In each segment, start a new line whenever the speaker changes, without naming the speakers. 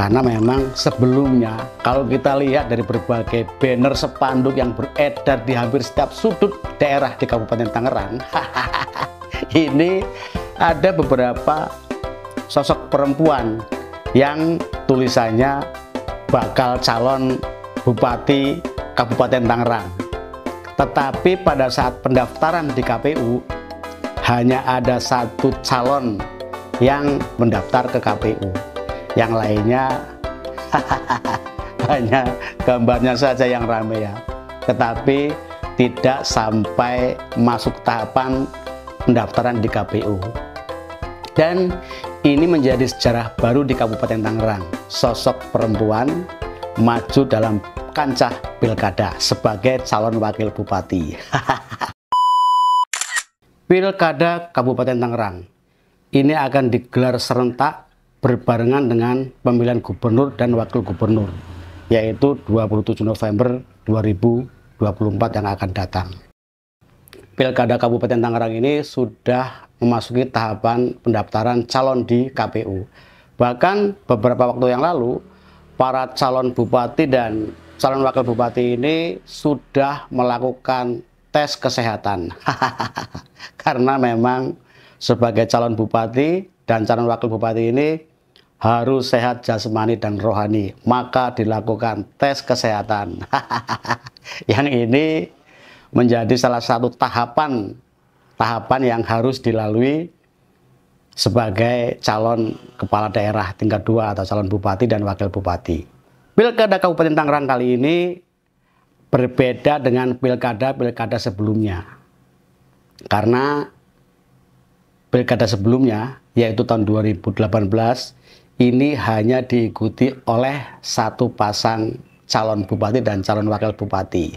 karena memang sebelumnya kalau kita lihat dari berbagai banner sepanduk yang beredar di hampir setiap sudut daerah di Kabupaten Tangerang ini ada beberapa sosok perempuan yang tulisannya bakal calon Bupati Kabupaten Tangerang tetapi pada saat pendaftaran di KPU hanya ada satu calon yang mendaftar ke KPU yang lainnya hanya gambarnya saja yang ramai ya tetapi tidak sampai masuk tahapan pendaftaran di KPU dan ini menjadi sejarah baru di Kabupaten Tangerang sosok perempuan maju dalam kancah pilkada sebagai calon wakil bupati Pilkada Kabupaten Tangerang ini akan digelar serentak berbarengan dengan pemilihan gubernur dan wakil gubernur yaitu 27 November 2024 yang akan datang. Pilkada Kabupaten Tangerang ini sudah memasuki tahapan pendaftaran calon di KPU. Bahkan beberapa waktu yang lalu, para calon bupati dan calon wakil bupati ini sudah melakukan tes kesehatan. Karena memang sebagai calon bupati dan calon wakil bupati ini harus sehat jasmani dan rohani, maka dilakukan tes kesehatan. yang ini menjadi salah satu tahapan tahapan yang harus dilalui sebagai calon kepala daerah tingkat dua atau calon bupati dan wakil bupati. Pilkada Kabupaten Tangerang kali ini berbeda dengan pilkada-pilkada sebelumnya. Karena pilkada sebelumnya, yaitu tahun 2018, ini hanya diikuti oleh satu pasang calon bupati dan calon wakil bupati.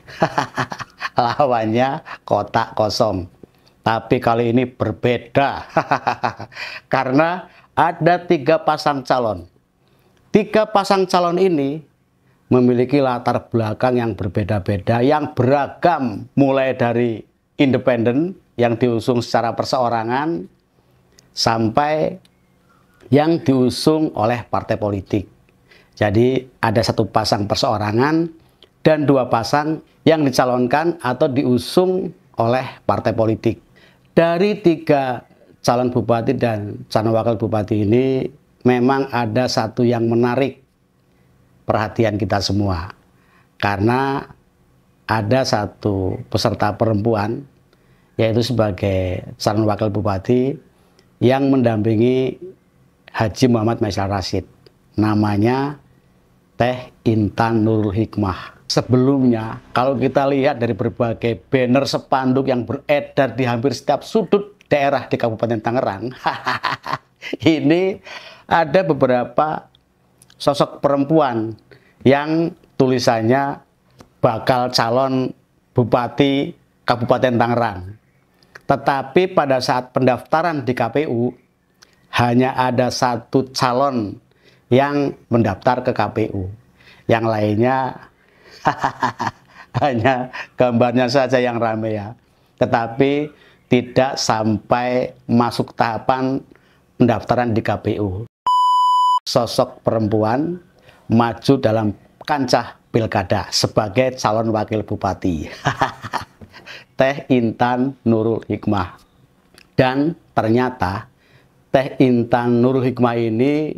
Lawannya kotak kosong. Tapi kali ini berbeda. Karena ada tiga pasang calon. Tiga pasang calon ini memiliki latar belakang yang berbeda-beda, yang beragam. Mulai dari independen yang diusung secara perseorangan, sampai yang diusung oleh partai politik. Jadi ada satu pasang perseorangan dan dua pasang yang dicalonkan atau diusung oleh partai politik. Dari tiga calon bupati dan calon wakil bupati ini memang ada satu yang menarik perhatian kita semua. Karena ada satu peserta perempuan yaitu sebagai calon wakil bupati yang mendampingi Haji Muhammad Maisal Rasid. Namanya Teh Intan Nurul Hikmah. Sebelumnya, kalau kita lihat dari berbagai banner sepanduk yang beredar di hampir setiap sudut daerah di Kabupaten Tangerang, ini ada beberapa sosok perempuan yang tulisannya bakal calon bupati Kabupaten Tangerang. Tetapi pada saat pendaftaran di KPU hanya ada satu calon yang mendaftar ke KPU. Yang lainnya hanya gambarnya saja yang rame ya. Tetapi tidak sampai masuk tahapan pendaftaran di KPU. Sosok perempuan maju dalam kancah pilkada sebagai calon wakil bupati. Teh Intan Nurul Hikmah. Dan ternyata Teh Intan Nur Hikmah ini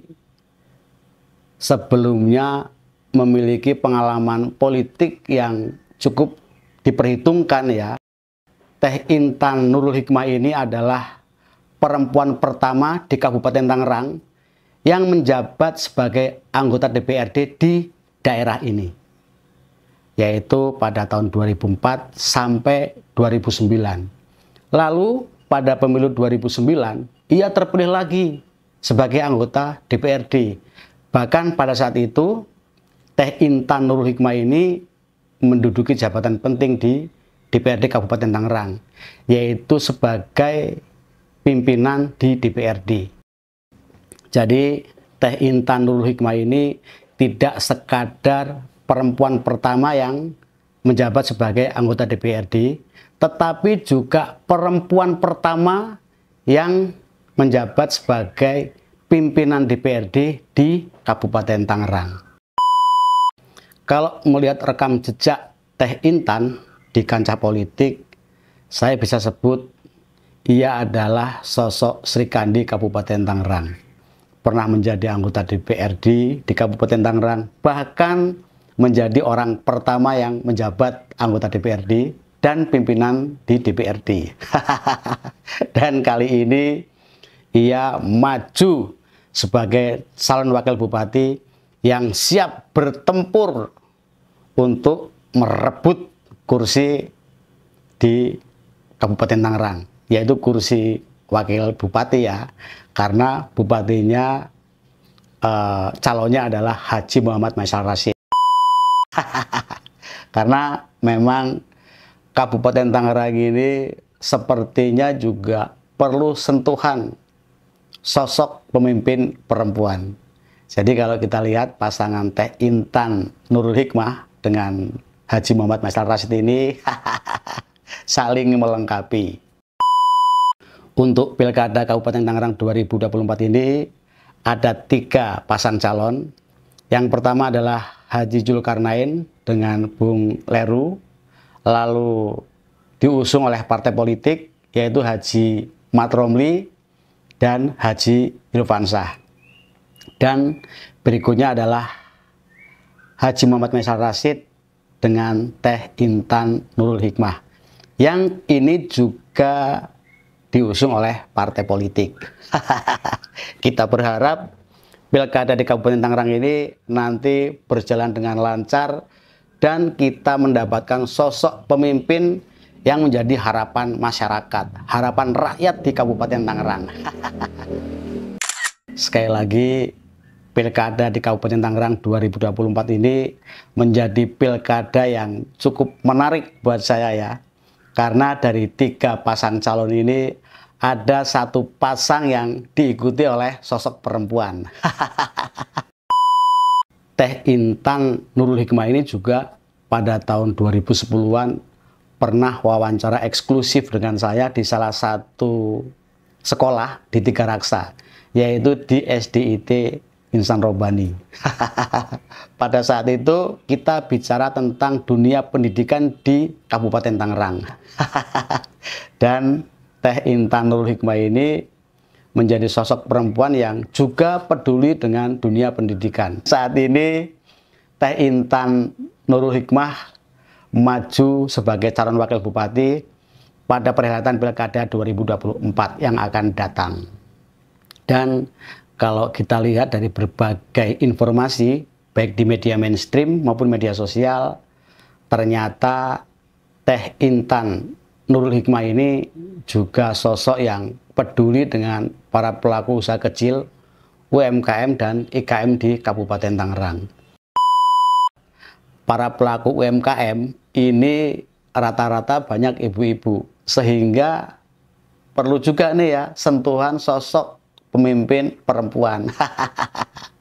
sebelumnya memiliki pengalaman politik yang cukup diperhitungkan ya. Teh Intan Nurul Hikmah ini adalah perempuan pertama di Kabupaten Tangerang yang menjabat sebagai anggota DPRD di daerah ini yaitu pada tahun 2004 sampai 2009. Lalu pada pemilu 2009 ia terpilih lagi sebagai anggota DPRD. Bahkan pada saat itu, Teh Intan Nurul Hikmah ini menduduki jabatan penting di DPRD Kabupaten Tangerang, yaitu sebagai pimpinan di DPRD. Jadi, Teh Intan Nurul Hikmah ini tidak sekadar perempuan pertama yang menjabat sebagai anggota DPRD, tetapi juga perempuan pertama yang menjabat sebagai pimpinan DPRD di Kabupaten Tangerang. Kalau melihat rekam jejak Teh Intan di kancah politik, saya bisa sebut ia adalah sosok Sri Kandi Kabupaten Tangerang. Pernah menjadi anggota DPRD di Kabupaten Tangerang, bahkan menjadi orang pertama yang menjabat anggota DPRD dan pimpinan di DPRD. dan kali ini ia maju sebagai calon wakil bupati yang siap bertempur untuk merebut kursi di Kabupaten Tangerang, yaitu kursi wakil bupati ya, karena bupatinya e, calonnya adalah Haji Muhammad Maisal Rasid. karena memang Kabupaten Tangerang ini sepertinya juga perlu sentuhan sosok pemimpin perempuan. Jadi kalau kita lihat pasangan Teh Intan Nurul Hikmah dengan Haji Muhammad Masal Rasid ini saling melengkapi. Untuk Pilkada Kabupaten Tangerang 2024 ini ada tiga pasang calon. Yang pertama adalah Haji Julkarnain dengan Bung Leru, lalu diusung oleh partai politik yaitu Haji Matromli dan Haji Irfansyah. Dan berikutnya adalah Haji Muhammad Maisal Rasid dengan Teh Intan Nurul Hikmah. Yang ini juga diusung oleh partai politik. Kita berharap pilkada di Kabupaten Tangerang ini nanti berjalan dengan lancar dan kita mendapatkan sosok pemimpin yang menjadi harapan masyarakat, harapan rakyat di Kabupaten Tangerang. Sekali lagi, pilkada di Kabupaten Tangerang 2024 ini menjadi pilkada yang cukup menarik buat saya ya. Karena dari tiga pasang calon ini ada satu pasang yang diikuti oleh sosok perempuan. Teh Intan Nurul Hikmah ini juga pada tahun 2010-an pernah wawancara eksklusif dengan saya di salah satu sekolah di Tiga Raksa, yaitu di SDIT Insan Robani. Pada saat itu kita bicara tentang dunia pendidikan di Kabupaten Tangerang. Dan Teh Intan Nurul Hikmah ini menjadi sosok perempuan yang juga peduli dengan dunia pendidikan. Saat ini Teh Intan Nurul Hikmah maju sebagai calon wakil bupati pada perhelatan Pilkada 2024 yang akan datang. Dan kalau kita lihat dari berbagai informasi baik di media mainstream maupun media sosial ternyata Teh Intan Nurul Hikmah ini juga sosok yang peduli dengan para pelaku usaha kecil UMKM dan IKM di Kabupaten Tangerang. Para pelaku UMKM ini rata-rata banyak ibu-ibu sehingga perlu juga nih ya sentuhan sosok pemimpin perempuan.